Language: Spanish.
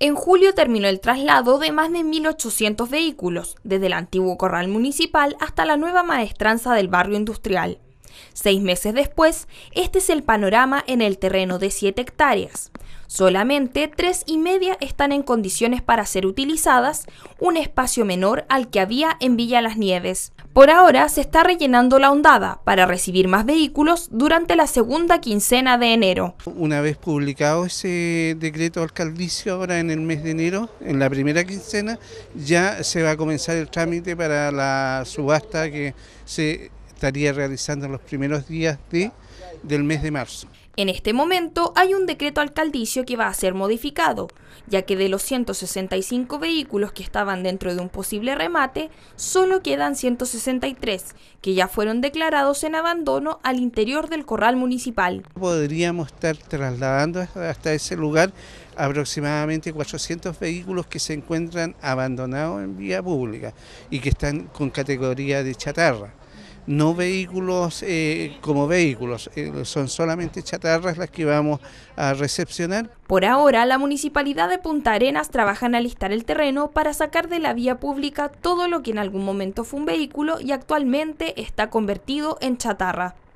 En julio terminó el traslado de más de 1.800 vehículos, desde el antiguo corral municipal hasta la nueva maestranza del barrio industrial. Seis meses después, este es el panorama en el terreno de siete hectáreas. Solamente tres y media están en condiciones para ser utilizadas, un espacio menor al que había en Villa Las Nieves. Por ahora se está rellenando la ondada para recibir más vehículos durante la segunda quincena de enero. Una vez publicado ese decreto alcaldicio ahora en el mes de enero, en la primera quincena, ya se va a comenzar el trámite para la subasta que se estaría realizando en los primeros días de, del mes de marzo. En este momento hay un decreto alcaldicio que va a ser modificado, ya que de los 165 vehículos que estaban dentro de un posible remate, solo quedan 163, que ya fueron declarados en abandono al interior del corral municipal. Podríamos estar trasladando hasta ese lugar aproximadamente 400 vehículos que se encuentran abandonados en vía pública y que están con categoría de chatarra no vehículos eh, como vehículos, eh, son solamente chatarras las que vamos a recepcionar. Por ahora, la Municipalidad de Punta Arenas trabaja en alistar el terreno para sacar de la vía pública todo lo que en algún momento fue un vehículo y actualmente está convertido en chatarra.